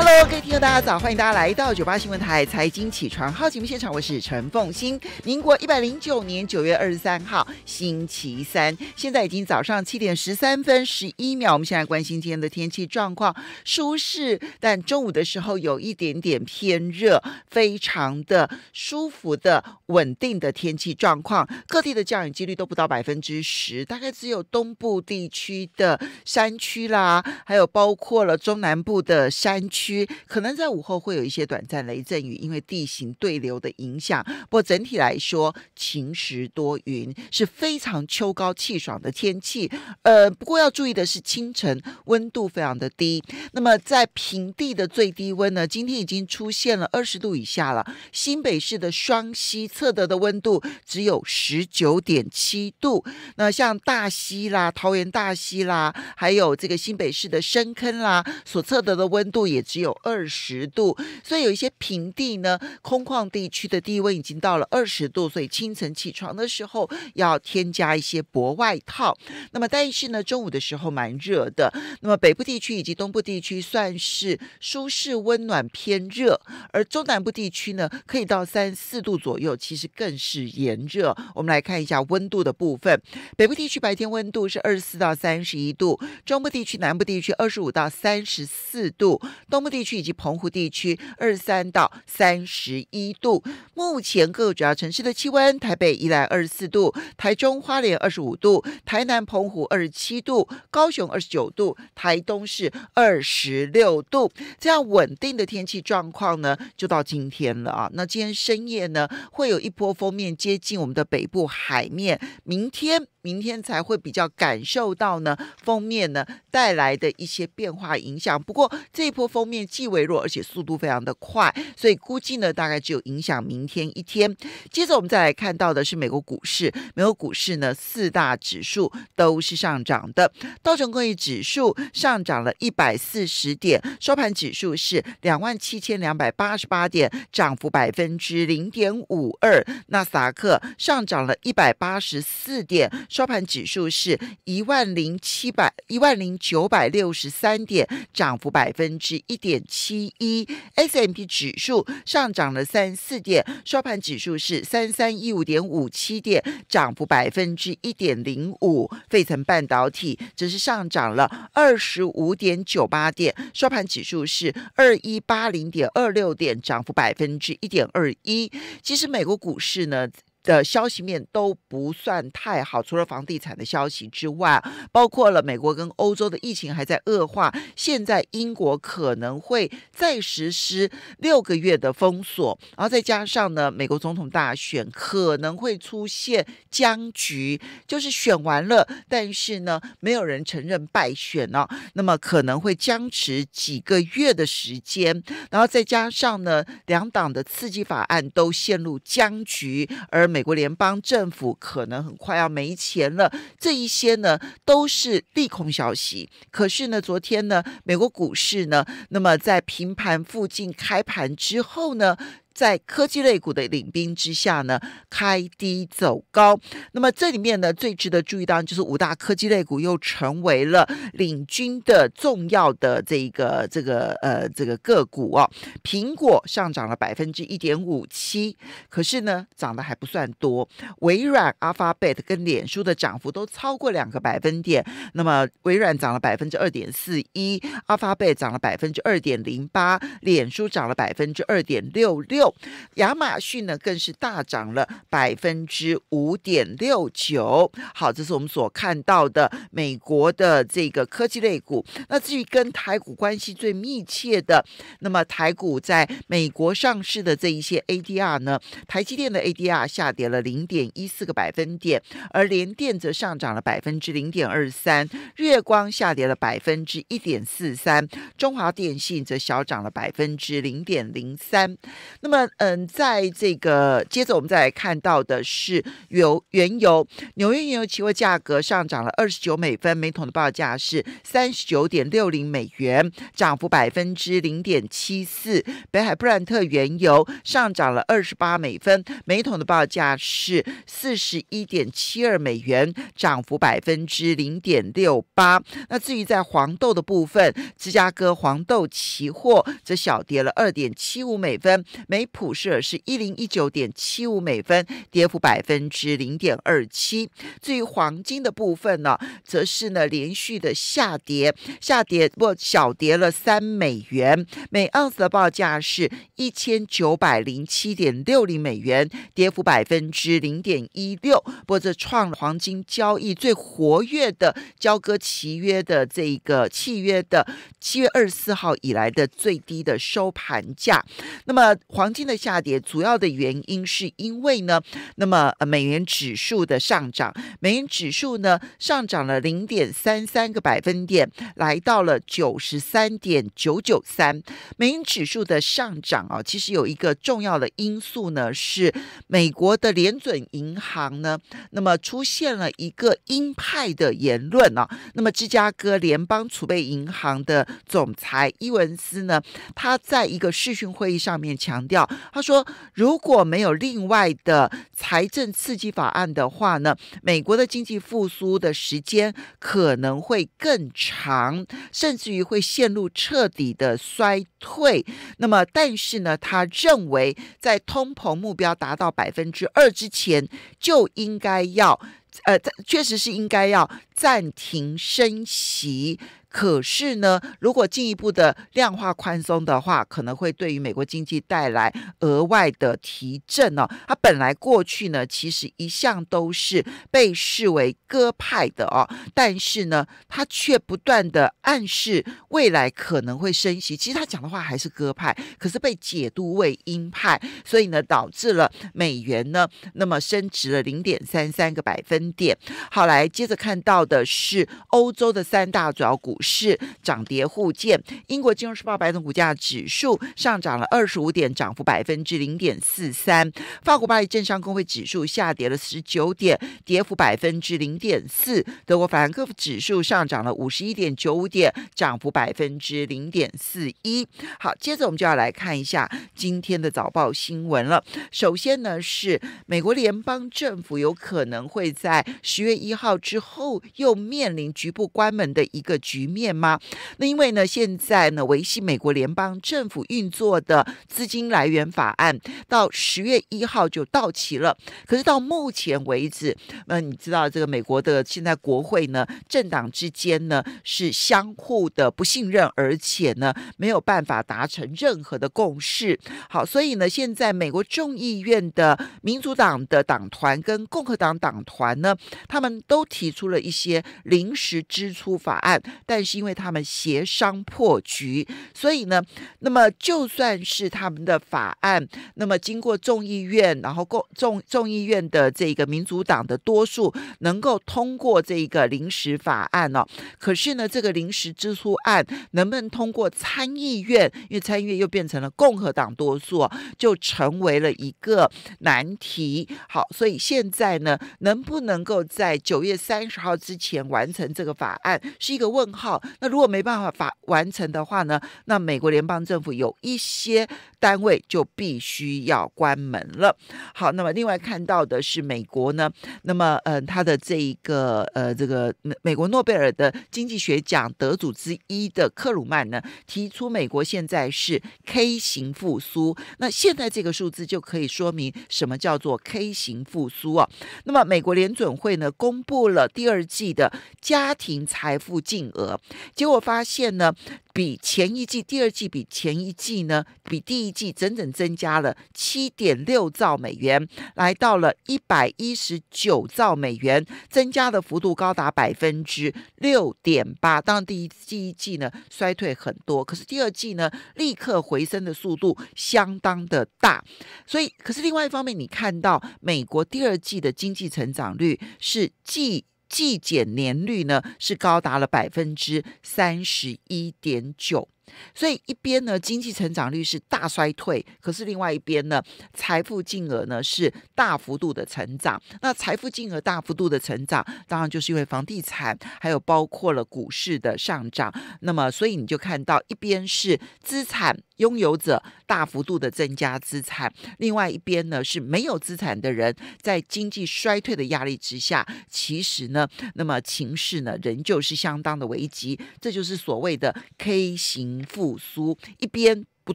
Hello，各位听众，大家早！欢迎大家来到九八新闻台财经起床号节目现场，我是陈凤欣。民国一百零九年九月二十三号，星期三，现在已经早上七点十三分十一秒。我们现在关心今天的天气状况，舒适，但中午的时候有一点点偏热，非常的舒服的稳定的天气状况。各地的降雨几率都不到百分之十，大概只有东部地区的山区啦，还有包括了中南部的山区。区可能在午后会有一些短暂雷阵雨，因为地形对流的影响。不过整体来说晴时多云是非常秋高气爽的天气。呃，不过要注意的是清晨温度非常的低。那么在平地的最低温呢，今天已经出现了二十度以下了。新北市的双溪测得的温度只有十九点七度。那像大溪啦、桃园大溪啦，还有这个新北市的深坑啦，所测得的温度也只。有二十度，所以有一些平地呢，空旷地区的低温已经到了二十度，所以清晨起床的时候要添加一些薄外套。那么但是呢，中午的时候蛮热的。那么北部地区以及东部地区算是舒适温暖偏热，而中南部地区呢，可以到三十四度左右，其实更是炎热。我们来看一下温度的部分，北部地区白天温度是二十四到三十一度，中部地区、南部地区二十五到三十四度，东。地区以及澎湖地区二三到三十一度。目前各主要城市的气温：台北依然二十四度，台中花莲二十五度，台南澎湖二十七度，高雄二十九度，台东是二十六度。这样稳定的天气状况呢，就到今天了啊。那今天深夜呢，会有一波锋面接近我们的北部海面，明天明天才会比较感受到呢封面呢带来的一些变化影响。不过这一波封面。既微弱，而且速度非常的快，所以估计呢，大概只有影响明天一天。接着我们再来看到的是美国股市，美国股市呢四大指数都是上涨的。道琼工业指数上涨了一百四十点，收盘指数是两万七千两百八十八点，涨幅百分之零点五二。纳斯达克上涨了一百八十四点，收盘指数是一万零七百一万零九百六十三点，涨幅百分之一。点七一，S M P 指数上涨了三四点，收盘指数是三三一五点五七点，涨幅百分之一点零五。费城半导体则是上涨了二十五点九八点，收盘指数是二一八零点二六点，涨幅百分之一点二一。其实美国股市呢？的消息面都不算太好，除了房地产的消息之外，包括了美国跟欧洲的疫情还在恶化。现在英国可能会再实施六个月的封锁，然后再加上呢，美国总统大选可能会出现僵局，就是选完了，但是呢，没有人承认败选呢，那么可能会僵持几个月的时间。然后再加上呢，两党的刺激法案都陷入僵局，而。美国联邦政府可能很快要没钱了，这一些呢都是利空消息。可是呢，昨天呢，美国股市呢，那么在平盘附近开盘之后呢？在科技类股的领兵之下呢，开低走高。那么这里面呢，最值得注意当然就是五大科技类股又成为了领军的重要的这个这个呃这个个股哦。苹果上涨了百分之一点五七，可是呢涨得还不算多。微软、Alphabet 跟脸书的涨幅都超过两个百分点。那么微软涨了百分之二点四一，Alphabet 涨了百分之二点零八，脸书涨了百分之二点六六。亚马逊呢，更是大涨了百分之五点六九。好，这是我们所看到的美国的这个科技类股。那至于跟台股关系最密切的，那么台股在美国上市的这一些 ADR 呢，台积电的 ADR 下跌了零点一四个百分点，而联电则上涨了百分之零点二三，月光下跌了百分之一点四三，中华电信则小涨了百分之零点零三。那么嗯，在这个接着我们再来看到的是油原油，纽约原油期货价格上涨了二十九美分，每桶的报价是三十九点六零美元，涨幅百分之零点七四。北海布兰特原油上涨了二十八美分，每桶的报价是四十一点七二美元，涨幅百分之零点六八。那至于在黄豆的部分，芝加哥黄豆期货则小跌了二点七五美分每。美普舍是一零一九点七五美分，跌幅百分之零点二七。至于黄金的部分呢，则是呢连续的下跌，下跌不小，跌了三美元每盎司的报价是一千九百零七点六零美元，跌幅百分之零点一六。不，这创黄金交易最活跃的交割契约的这一个契约的七月二十四号以来的最低的收盘价。那么黄。黄金的下跌主要的原因是因为呢，那么美元指数的上涨，美元指数呢上涨了零点三三个百分点，来到了九十三点九九三。美元指数的上涨啊，其实有一个重要的因素呢，是美国的联准银行呢，那么出现了一个鹰派的言论啊。那么芝加哥联邦储备银行的总裁伊文斯呢，他在一个视讯会议上面强调。他说：“如果没有另外的财政刺激法案的话呢，美国的经济复苏的时间可能会更长，甚至于会陷入彻底的衰退。那么，但是呢，他认为在通膨目标达到百分之二之前，就应该要，呃，确实是应该要暂停升息。”可是呢，如果进一步的量化宽松的话，可能会对于美国经济带来额外的提振哦。它本来过去呢，其实一向都是被视为鸽派的哦，但是呢，它却不断的暗示未来可能会升息。其实他讲的话还是鸽派，可是被解读为鹰派，所以呢，导致了美元呢那么升值了零点三三个百分点。好，来接着看到的是欧洲的三大主要股。市涨跌互见。英国金融时报白铜股价指数上涨了二十五点，涨幅百分之零点四三。法国巴黎政商工会指数下跌了十九点，跌幅百分之零点四。德国法兰克福指数上涨了五十一点九五点，涨幅百分之零点四一。好，接着我们就要来看一下今天的早报新闻了。首先呢，是美国联邦政府有可能会在十月一号之后又面临局部关门的一个局。面吗？那因为呢，现在呢，维系美国联邦政府运作的资金来源法案到十月一号就到期了。可是到目前为止，那你知道这个美国的现在国会呢，政党之间呢是相互的不信任，而且呢没有办法达成任何的共识。好，所以呢，现在美国众议院的民主党的党团跟共和党党团呢，他们都提出了一些临时支出法案，但但是因为他们协商破局，所以呢，那么就算是他们的法案，那么经过众议院，然后共众众议院的这个民主党的多数能够通过这个临时法案哦，可是呢，这个临时支出案能不能通过参议院？因为参议院又变成了共和党多数，就成为了一个难题。好，所以现在呢，能不能够在九月三十号之前完成这个法案，是一个问号。那如果没办法法完成的话呢？那美国联邦政府有一些。单位就必须要关门了。好，那么另外看到的是美国呢，那么呃，他的这一个呃，这个美国诺贝尔的经济学奖得主之一的克鲁曼呢，提出美国现在是 K 型复苏。那现在这个数字就可以说明什么叫做 K 型复苏啊？那么美国联准会呢，公布了第二季的家庭财富净额，结果发现呢。比前一季、第二季比前一季呢，比第一季整整增加了七点六兆美元，来到了一百一十九兆美元，增加的幅度高达百分之六点八。当然，第一第一季呢衰退很多，可是第二季呢立刻回升的速度相当的大。所以，可是另外一方面，你看到美国第二季的经济成长率是继季减年率呢，是高达了百分之三十一点九。所以一边呢，经济成长率是大衰退，可是另外一边呢，财富净额呢是大幅度的成长。那财富净额大幅度的成长，当然就是因为房地产还有包括了股市的上涨。那么，所以你就看到一边是资产拥有者大幅度的增加资产，另外一边呢是没有资产的人在经济衰退的压力之下，其实呢，那么情势呢仍旧是相当的危机。这就是所谓的 K 型。复苏一边。不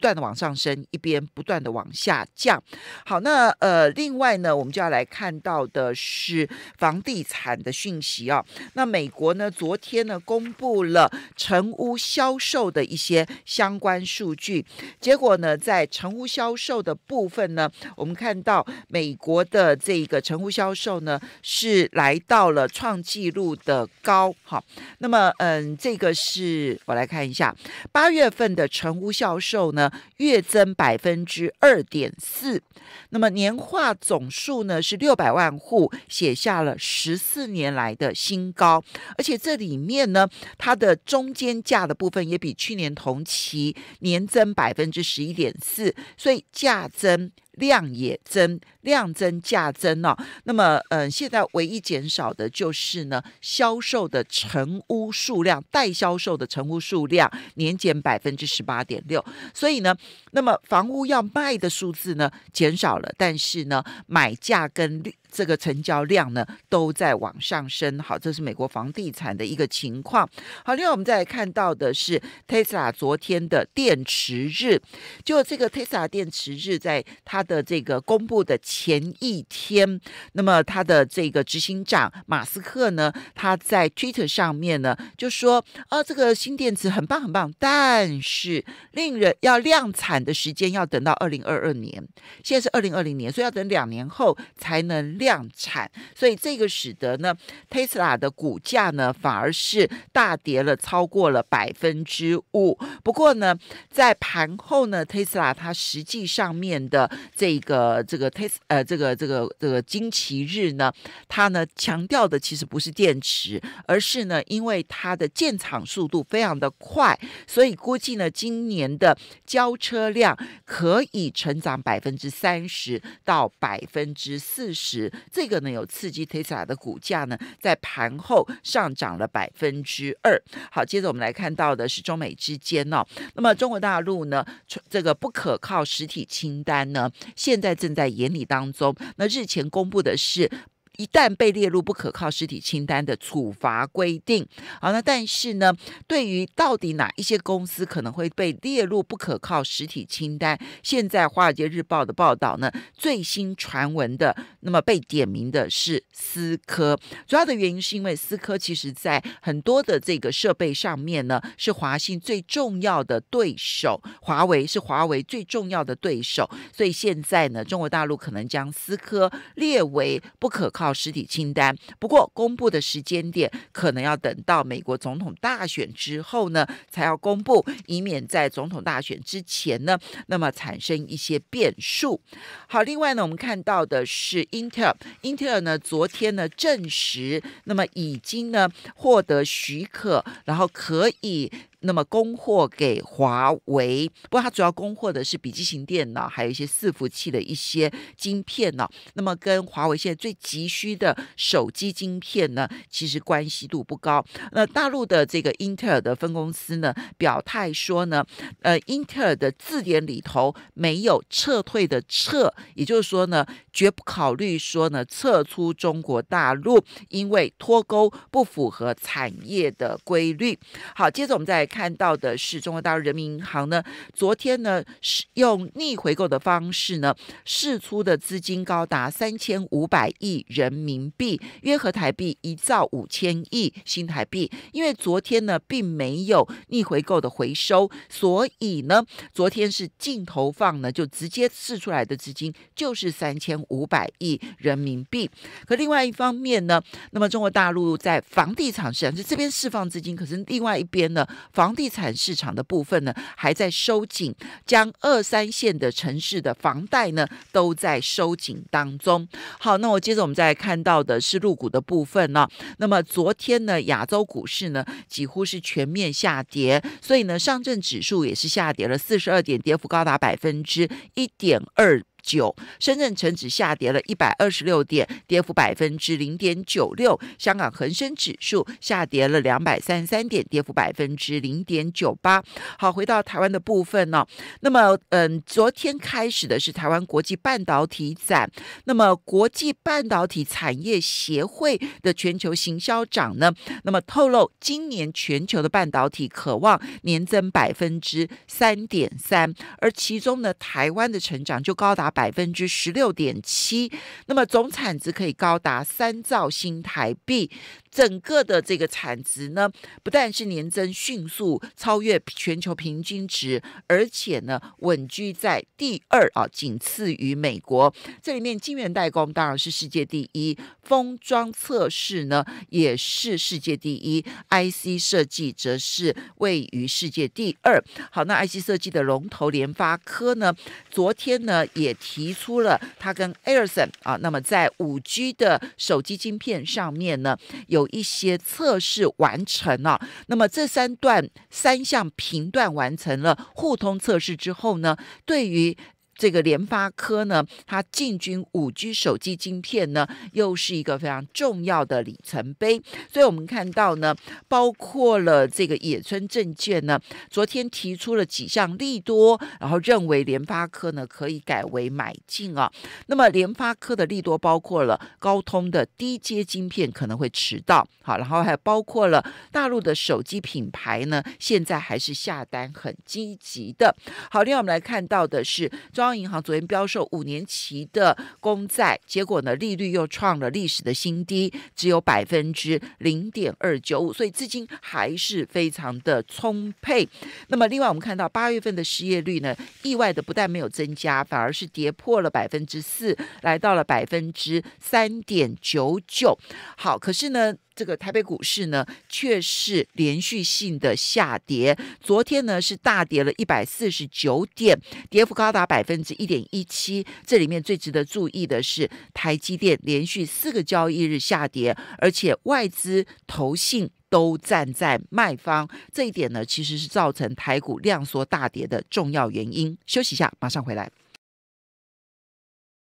断的往上升，一边不断的往下降。好，那呃，另外呢，我们就要来看到的是房地产的讯息啊。那美国呢，昨天呢，公布了成屋销售的一些相关数据。结果呢，在成屋销售的部分呢，我们看到美国的这个成屋销售呢，是来到了创纪录的高。好，那么嗯，这个是我来看一下，八月份的成屋销售呢。月增百分之二点四，那么年化总数呢是六百万户，写下了十四年来的新高，而且这里面呢，它的中间价的部分也比去年同期年增百分之十一点四，所以价增。量也增，量增价增哦。那么，嗯，现在唯一减少的就是呢，销售的成屋数量，待销售的成屋数量年减百分之十八点六。所以呢，那么房屋要卖的数字呢，减少了，但是呢，买价跟这个成交量呢都在往上升，好，这是美国房地产的一个情况。好，另外我们再来看到的是 Tesla 昨天的电池日，就这个 Tesla 电池日在它的这个公布的前一天，那么它的这个执行长马斯克呢，他在 Twitter 上面呢就说：啊，这个新电池很棒很棒，但是令人要量产的时间要等到二零二二年，现在是二零二零年，所以要等两年后才能。量产，所以这个使得呢，Tesla 的股价呢反而是大跌了，超过了百分之五。不过呢，在盘后呢，Tesla 它实际上面的这个这个 Tesla 呃这个这个这个惊奇日呢，它呢强调的其实不是电池，而是呢因为它的建厂速度非常的快，所以估计呢今年的交车量可以成长百分之三十到百分之四十。这个呢，有刺激特斯拉的股价呢，在盘后上涨了百分之二。好，接着我们来看到的是中美之间哦，那么中国大陆呢，这个不可靠实体清单呢，现在正在研拟当中。那日前公布的是。一旦被列入不可靠实体清单的处罚规定，好，那但是呢，对于到底哪一些公司可能会被列入不可靠实体清单，现在华尔街日报的报道呢，最新传闻的那么被点名的是思科，主要的原因是因为思科其实在很多的这个设备上面呢，是华信最重要的对手，华为是华为最重要的对手，所以现在呢，中国大陆可能将思科列为不可靠。到实体清单，不过公布的时间点可能要等到美国总统大选之后呢，才要公布，以免在总统大选之前呢，那么产生一些变数。好，另外呢，我们看到的是 Intel，Intel 呢，昨天呢证实，那么已经呢获得许可，然后可以。那么供货给华为，不过它主要供货的是笔记型电脑，还有一些伺服器的一些晶片呢。那么跟华为现在最急需的手机晶片呢，其实关系度不高。那大陆的这个英特尔的分公司呢，表态说呢，呃，英特尔的字典里头没有撤退的撤，也就是说呢，绝不考虑说呢撤出中国大陆，因为脱钩不符合产业的规律。好，接着我们再。看到的是，中国大陆人民银行呢，昨天呢是用逆回购的方式呢，释出的资金高达三千五百亿人民币，约合台币一兆五千亿新台币。因为昨天呢，并没有逆回购的回收，所以呢，昨天是净投放呢，就直接释出来的资金就是三千五百亿人民币。可另外一方面呢，那么中国大陆在房地产市场这边释放资金，可是另外一边呢房房地产市场的部分呢，还在收紧，将二三线的城市的房贷呢，都在收紧当中。好，那我接着我们再看到的是入股的部分呢。那么昨天呢，亚洲股市呢几乎是全面下跌，所以呢，上证指数也是下跌了四十二点，跌幅高达百分之一点二。九，深圳成指下跌了一百二十六点，跌幅百分之零点九六；香港恒生指数下跌了两百三十三点，跌幅百分之零点九八。好，回到台湾的部分呢？那么，嗯，昨天开始的是台湾国际半导体展。那么，国际半导体产业协会的全球行销长呢？那么，透露今年全球的半导体渴望年增百分之三点三，而其中呢，台湾的成长就高达。百分之十六点七，那么总产值可以高达三兆新台币。整个的这个产值呢，不但是年增迅速超越全球平均值，而且呢稳居在第二啊，仅次于美国。这里面晶圆代工当然是世界第一，封装测试呢也是世界第一，IC 设计则是位于世界第二。好，那 IC 设计的龙头联发科呢，昨天呢也提出了它跟 Airson 啊，那么在 5G 的手机晶片上面呢有。一些测试完成了，那么这三段三项频段完成了互通测试之后呢？对于这个联发科呢，它进军五 G 手机晶片呢，又是一个非常重要的里程碑。所以我们看到呢，包括了这个野村证券呢，昨天提出了几项利多，然后认为联发科呢可以改为买进啊。那么联发科的利多包括了高通的低阶晶片可能会迟到，好，然后还包括了大陆的手机品牌呢，现在还是下单很积极的。好，另外我们来看到的是。央行昨天标售五年期的公债，结果呢利率又创了历史的新低，只有百分之零点二九五，所以资金还是非常的充沛。那么另外我们看到八月份的失业率呢，意外的不但没有增加，反而是跌破了百分之四，来到了百分之三点九九。好，可是呢？这个台北股市呢，却是连续性的下跌。昨天呢，是大跌了一百四十九点，跌幅高达百分之一点一七。这里面最值得注意的是，台积电连续四个交易日下跌，而且外资投信。都站在卖方，这一点呢，其实是造成台股量缩大跌的重要原因。休息一下，马上回来。